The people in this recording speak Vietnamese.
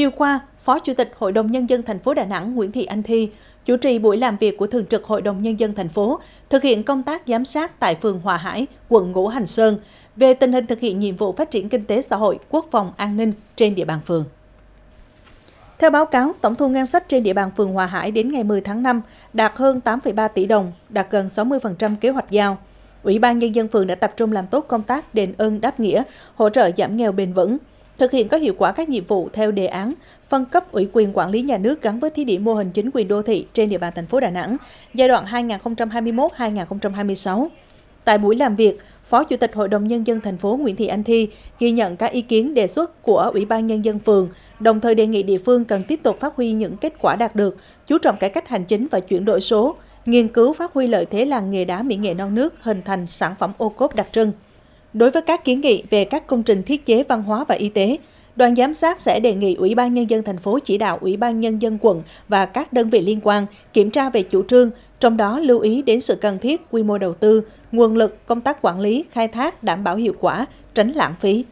Chiều qua, Phó Chủ tịch Hội đồng Nhân dân thành phố Đà Nẵng Nguyễn Thị Anh Thi chủ trì buổi làm việc của Thường trực Hội đồng Nhân dân thành phố thực hiện công tác giám sát tại phường Hòa Hải, quận Ngũ Hành Sơn về tình hình thực hiện nhiệm vụ phát triển kinh tế xã hội, quốc phòng, an ninh trên địa bàn phường. Theo báo cáo, tổng thu ngân sách trên địa bàn phường Hòa Hải đến ngày 10 tháng 5 đạt hơn 8,3 tỷ đồng, đạt gần 60% kế hoạch giao. Ủy ban Nhân dân phường đã tập trung làm tốt công tác đền ơn đáp nghĩa, hỗ trợ giảm nghèo bền vững, thực hiện có hiệu quả các nhiệm vụ theo đề án phân cấp ủy quyền quản lý nhà nước gắn với thí điểm mô hình chính quyền đô thị trên địa bàn thành phố Đà Nẵng giai đoạn 2021-2026. Tại buổi làm việc, Phó Chủ tịch Hội đồng Nhân dân thành phố Nguyễn Thị Anh Thi ghi nhận các ý kiến đề xuất của Ủy ban Nhân dân phường, đồng thời đề nghị địa phương cần tiếp tục phát huy những kết quả đạt được, chú trọng cải cách hành chính và chuyển đổi số, nghiên cứu phát huy lợi thế làng nghề đá mỹ nghệ non nước hình thành sản phẩm ô cốp đặc trưng. Đối với các kiến nghị về các công trình thiết chế văn hóa và y tế, đoàn giám sát sẽ đề nghị Ủy ban Nhân dân thành phố chỉ đạo Ủy ban Nhân dân quận và các đơn vị liên quan kiểm tra về chủ trương, trong đó lưu ý đến sự cần thiết, quy mô đầu tư, nguồn lực, công tác quản lý, khai thác đảm bảo hiệu quả, tránh lãng phí.